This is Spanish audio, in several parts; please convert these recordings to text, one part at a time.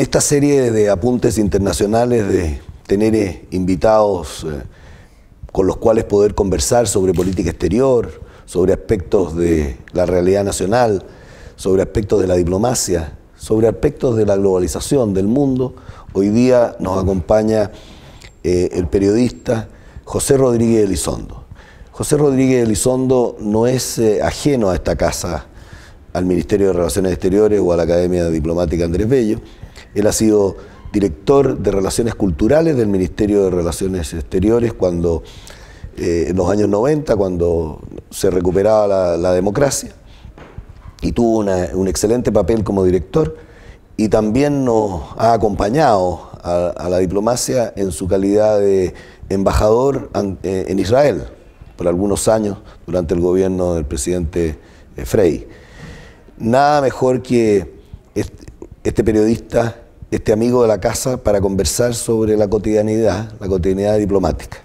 esta serie de apuntes internacionales, de tener eh, invitados eh, con los cuales poder conversar sobre política exterior, sobre aspectos de la realidad nacional, sobre aspectos de la diplomacia, sobre aspectos de la globalización del mundo, hoy día nos acompaña eh, el periodista José Rodríguez Elizondo. José Rodríguez Elizondo no es ajeno a esta casa, al Ministerio de Relaciones Exteriores o a la Academia Diplomática Andrés Bello. Él ha sido director de Relaciones Culturales del Ministerio de Relaciones Exteriores cuando, eh, en los años 90, cuando se recuperaba la, democracia, y tuvo un excelente papel como director, y también nos ha acompañado a, la diplomacia en su calidad de embajador eh, en Israel por algunos años durante el gobierno del presidente eh, Frey. Nada mejor que este periodista, este amigo de la casa, para conversar sobre la cotidianidad, la cotidianidad diplomática.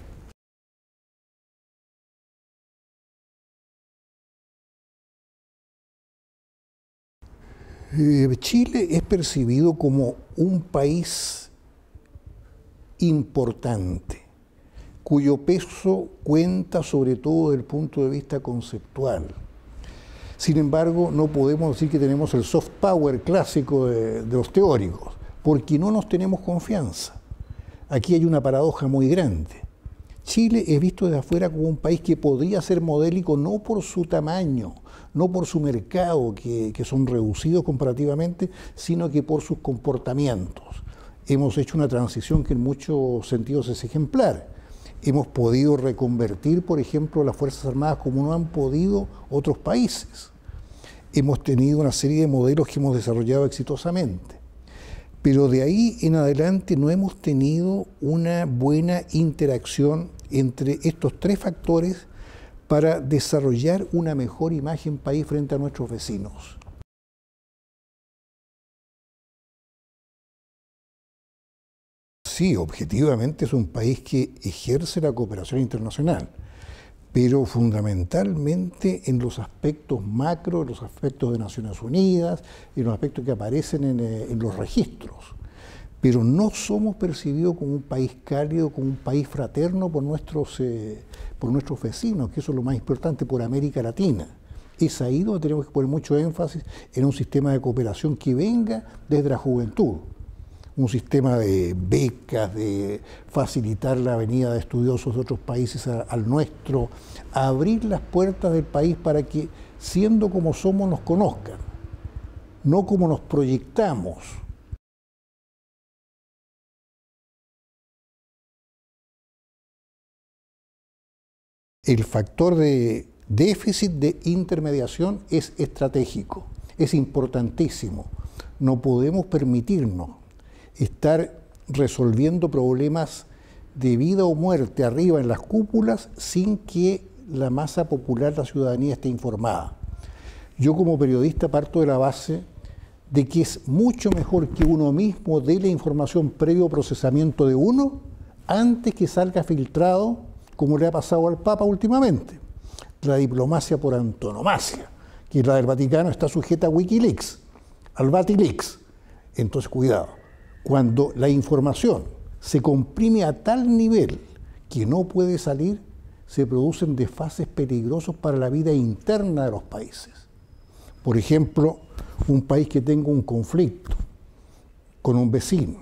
Eh, Chile es percibido como un país importante, cuyo peso cuenta sobre todo desde el punto de vista conceptual. Sin embargo, no podemos decir que tenemos el soft power clásico de, los teóricos, porque no nos tenemos confianza. Aquí hay una paradoja muy grande. Chile es visto desde afuera como un país que podría ser modélico no por su tamaño, no por su mercado, que, que, son reducidos comparativamente, sino que por sus comportamientos. Hemos hecho una transición que en muchos sentidos es ejemplar hemos podido reconvertir, por ejemplo, las Fuerzas Armadas como no han podido otros países. Hemos tenido una serie de modelos que hemos desarrollado exitosamente. Pero de ahí en adelante no hemos tenido una buena interacción entre estos tres factores para desarrollar una mejor imagen país frente a nuestros vecinos. sí, objetivamente es un país que ejerce la cooperación internacional, pero fundamentalmente en los aspectos macro, en los aspectos de Naciones Unidas, en los aspectos que aparecen en, eh, los registros. Pero no somos percibidos como un país cálido, como un país fraterno por nuestros, eh, por nuestros vecinos, que eso es lo más importante, por América Latina. Es ahí donde tenemos que poner mucho énfasis en un sistema de cooperación que venga desde la juventud un sistema de becas, de facilitar la venida de estudiosos de otros países al nuestro, abrir las puertas del país para que, siendo como somos, nos conozcan, no como nos proyectamos. El factor de déficit de intermediación es estratégico, es importantísimo. No podemos permitirnos estar resolviendo problemas de vida o muerte arriba en las cúpulas sin que la masa popular, la ciudadanía esté informada. Yo como periodista parto de la base de que es mucho mejor que uno mismo dé la información previo procesamiento de uno antes que salga filtrado, como le ha pasado al Papa últimamente. La diplomacia por antonomasia, que la del Vaticano está sujeta a Wikileaks, al Vatileaks. Entonces, cuidado. Cuando la información se comprime a tal nivel que no puede salir, se producen desfases peligrosos para la vida interna de los países. Por ejemplo, un país que tenga un conflicto con un vecino,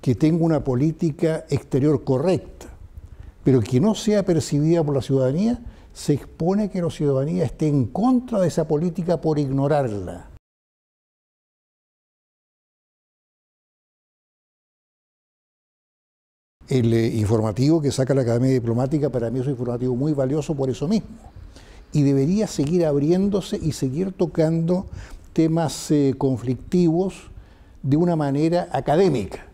que tenga una política exterior correcta, pero que no sea percibida por la ciudadanía, se expone que la ciudadanía esté en contra de esa política por ignorarla. el eh, informativo que saca la Academia Diplomática para mí es un informativo muy valioso por eso mismo. Y debería seguir abriéndose y seguir tocando temas eh, conflictivos de una manera académica.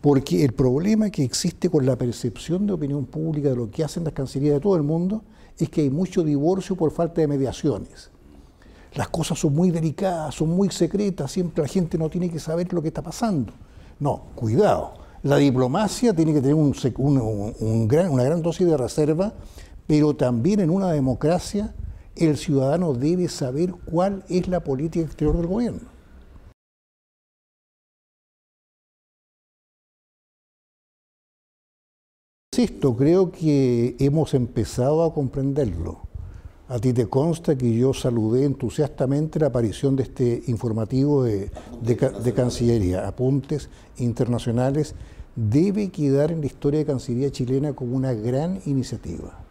Porque el problema que existe con la percepción de opinión pública de lo que hacen las cancillerías de todo el mundo es que hay mucho divorcio por falta de mediaciones. Las cosas son muy delicadas, son muy secretas, siempre la gente no tiene que saber lo que está pasando. No, cuidado la diplomacia tiene que tener una gran dosis de reserva, pero también en una democracia el ciudadano debe saber cuál es la política exterior del gobierno. Esto creo que hemos empezado a comprenderlo. A ti te consta que yo saludé entusiastamente la aparición de este informativo de, Cancillería, Apuntes Internacionales, debe quedar en la historia de Cancillería chilena como una gran iniciativa.